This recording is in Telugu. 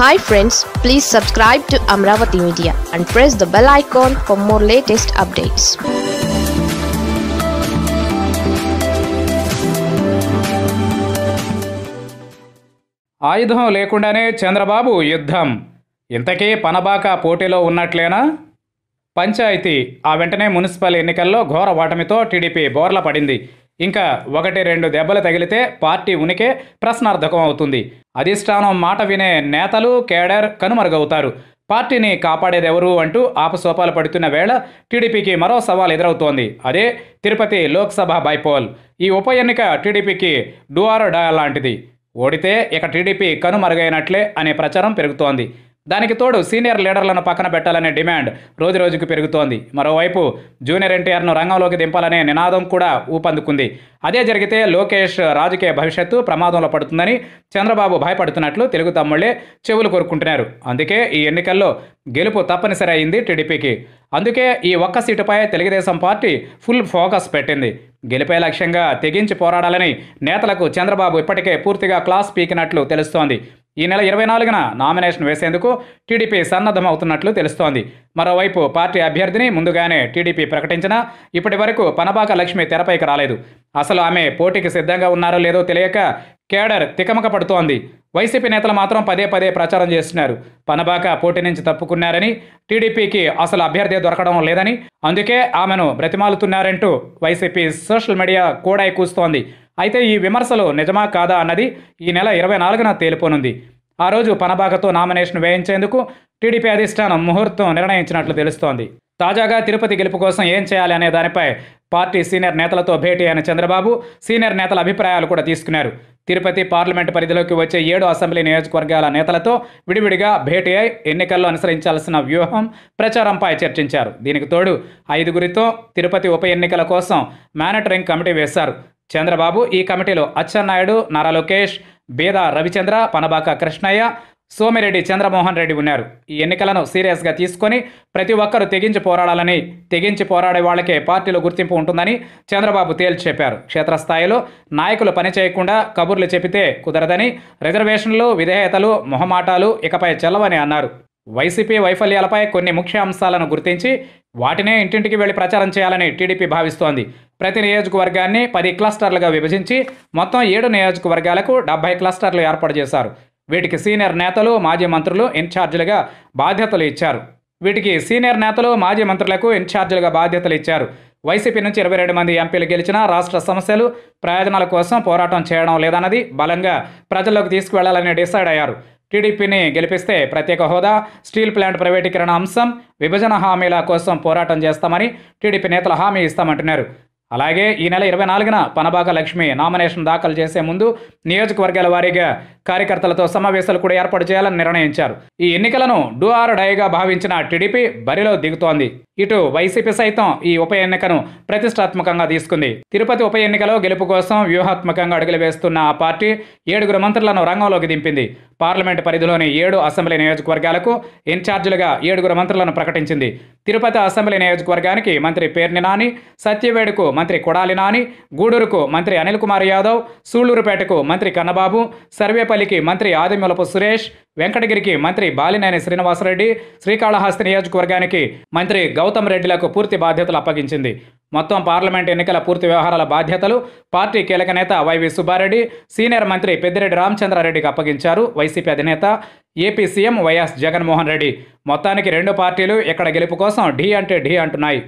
hi friends please subscribe to Amaravati media and press the bell icon for more latest updates ఆయుధం లేకుండానే చంద్రబాబు యుద్ధం ఇంతకీ పనబాక పోటీలో ఉన్నట్లేనా పంచాయతీ ఆ వెంటనే మున్సిపల్ ఎన్నికల్లో ఘోర ఓటమితో టీడీపీ బోర్ల పడింది ఇంకా ఒకటి రెండు దెబ్బలు తగిలితే పార్టీ ఉనికి ప్రశ్నార్థకం అవుతుంది అధిష్టానం మాట వినే నేతలు కేడర్ కనుమరుగవుతారు పార్టీని కాపాడేదెవరు అంటూ ఆపసోపాలు పడుతున్న వేళ టీడీపీకి మరో సవాల్ ఎదురవుతోంది అదే తిరుపతి లోక్సభ బైపోల్ ఈ ఉప ఎన్నిక టీడీపీకి డూఆర్ డా లాంటిది ఓడితే ఇక టీడీపీ కనుమరుగైనట్లే అనే ప్రచారం పెరుగుతోంది దానికి తోడు సీనియర్ లీడర్లను పక్కన పెట్టాలనే డిమాండ్ రోజురోజుకు పెరుగుతోంది మరోవైపు జూనియర్ ఎన్టీఆర్ను రంగంలోకి దింపాలనే నినాదం కూడా ఊపందుకుంది అదే జరిగితే లోకేష్ రాజకీయ భవిష్యత్తు ప్రమాదంలో పడుతుందని చంద్రబాబు భయపడుతున్నట్లు తెలుగు తమ్ముళ్లే చెవులు కోరుకుంటున్నారు అందుకే ఈ ఎన్నికల్లో గెలుపు తప్పనిసరి అయింది టీడీపీకి అందుకే ఈ ఒక్క సీటుపై తెలుగుదేశం పార్టీ ఫుల్ ఫోకస్ పెట్టింది గెలిపే లక్ష్యంగా తెగించి పోరాడాలని నేతలకు చంద్రబాబు ఇప్పటికే పూర్తిగా క్లాస్ పీకినట్లు తెలుస్తోంది ఈ నెల ఇరవై నాలుగున నామినేషన్ వేసేందుకు టీడీపీ సన్నద్ధమవుతున్నట్లు తెలుస్తోంది మరోవైపు పార్టీ అభ్యర్థిని ముందుగానే టీడీపీ ప్రకటించినా ఇప్పటి వరకు పనబాక లక్ష్మి తెరపైకి రాలేదు అసలు ఆమె పోటీకి సిద్ధంగా ఉన్నారో లేదో తెలియక కేడర్ తికమక పడుతోంది వైసీపీ నేతలు మాత్రం పదే పదే ప్రచారం చేస్తున్నారు పనబాక పోటీ నుంచి తప్పుకున్నారని టీడీపీకి అసలు అభ్యర్థి దొరకడం లేదని అందుకే ఆమెను బ్రతిమాలుతున్నారంటూ వైసీపీ సోషల్ మీడియా కూడా కూస్తోంది అయితే ఈ విమర్శలు నిజమా కాదా అన్నది ఈ నెల ఇరవై నాలుగున తేలిపోనుంది ఆ రోజు పనబాకతో నామినేషన్ వేయించేందుకు టీడీపీ అధిష్టానం ముహూర్తం నిర్ణయించినట్లు తెలుస్తోంది తాజాగా తిరుపతి గెలుపు కోసం ఏం చేయాలి అనే దానిపై పార్టీ సీనియర్ నేతలతో భేటీ అయిన చంద్రబాబు సీనియర్ నేతల అభిప్రాయాలు కూడా తీసుకున్నారు తిరుపతి పార్లమెంటు పరిధిలోకి వచ్చే ఏడు అసెంబ్లీ నియోజకవర్గాల నేతలతో విడివిడిగా భేటీ అయి ఎన్నికల్లో అనుసరించాల్సిన వ్యూహం ప్రచారంపై చర్చించారు దీనికి తోడు ఐదుగురితో తిరుపతి ఉప ఎన్నికల కోసం మానిటరింగ్ కమిటీ వేశారు చంద్రబాబు ఈ కమిటీలో అచ్చెన్నాయుడు నారా లోకేష్ బేదా రవిచంద్ర పనబాక కృష్ణయ్య సోమిరెడ్డి చంద్రమోహన్ రెడ్డి ఉన్నారు ఈ ఎన్నికలను సీరియస్గా తీసుకొని ప్రతి ఒక్కరూ తెగించి పోరాడాలని తెగించి పోరాడే వాళ్ళకే పార్టీలో గుర్తింపు ఉంటుందని చంద్రబాబు తేల్చి చెప్పారు క్షేత్రస్థాయిలో నాయకులు పనిచేయకుండా కబుర్లు చెబితే కుదరదని రిజర్వేషన్లు విధేయతలు మొహమాటాలు ఇకపై చెల్లవని అన్నారు వైసీపీ వైఫల్యాలపై కొన్ని ముఖ్య అంశాలను గుర్తించి వాటినే ఇంటింటికి వెళ్లి ప్రచారం చేయాలని టీడీపీ భావిస్తోంది ప్రతి నియోజకవర్గాన్ని పది క్లస్టర్లుగా విభజించి మొత్తం ఏడు నియోజకవర్గాలకు డెబ్బై క్లస్టర్లు ఏర్పాటు చేశారు వీటికి సీనియర్ నేతలు మాజీ మంత్రులు ఇన్ఛార్జీలుగా బాధ్యతలు ఇచ్చారు వీటికి సీనియర్ నేతలు మాజీ మంత్రులకు ఇన్ఛార్జీలుగా బాధ్యతలు ఇచ్చారు వైసీపీ నుంచి ఇరవై రెండు మంది ఎంపీలు గెలిచినా రాష్ట్ర సమస్యలు ప్రయోజనాల కోసం పోరాటం చేయడం లేదన్నది బలంగా ప్రజల్లోకి తీసుకువెళ్లాలని డిసైడ్ అయ్యారు టీడీపీని గెలిపిస్తే ప్రత్యేక హోదా స్టీల్ ప్లాంట్ ప్రైవేటీకరణ అంశం విభజన హామీల కోసం పోరాటం చేస్తామని టీడీపీ నేతలు హామీ ఇస్తామంటున్నారు అలాగే ఈ నెల ఇరవై నాలుగున పనబాక లక్ష్మి నామినేషన్ దాఖలు చేసే ముందు నియోజకవర్గాల వారీగా కార్యకర్తలతో సమావేశాలు కూడా ఏర్పాటు చేయాలని నిర్ణయించారు ఈ ఎన్నికలను డూ ఆర్ డైగా భావించిన టీడీపీ బరిలో దిగుతోంది ఇటు వైసీపీ సైతం ఈ ఉప ఎన్నికను ప్రతిష్టాత్మకంగా తీసుకుంది తిరుపతి ఉప ఎన్నికలో గెలుపు కోసం వ్యూహాత్మకంగా అడుగులు వేస్తున్న ఆ పార్టీ ఏడుగురు మంత్రులను రంగంలోకి దింపింది పార్లమెంటు పరిధిలోని ఏడు అసెంబ్లీ నియోజకవర్గాలకు ఇన్ఛార్జీలుగా ఏడుగురు మంత్రులను ప్రకటించింది తిరుపతి అసెంబ్లీ నియోజకవర్గానికి మంత్రి పేర్ని నాని సత్యవేడుకు మంత్రి కొడాలి నాని గూడూరుకు మంత్రి అనిల్ కుమార్ యాదవ్ సూళ్లూరుపేటకు మంత్రి కన్నబాబు సర్వేపల్లికి మంత్రి ఆదిమూలపు సురేష్ వెంకటగిరికి మంత్రి బాలినేని శ్రీనివాసరెడ్డి శ్రీకాళహస్తి నియోజకవర్గానికి మంత్రి గౌతమ్ రెడ్డిలకు పూర్తి బాధ్యతలు అప్పగించింది మొత్తం పార్లమెంట్ ఎన్నికల పూర్తి వ్యవహారాల బాధ్యతలు పార్టీ కీలక నేత వైవి సుబ్బారెడ్డి సీనియర్ మంత్రి పెద్దిరెడ్డి రామచంద్రారెడ్డికి అప్పగించారు వైసీపీ అధినేత AP CM YS Jaganmohan Reddy మొత్తానికి రెండు పార్టీలు ఇక్కడ గెలుపు కోసం ఢీ అంటే ఢీ అంటున్నాయి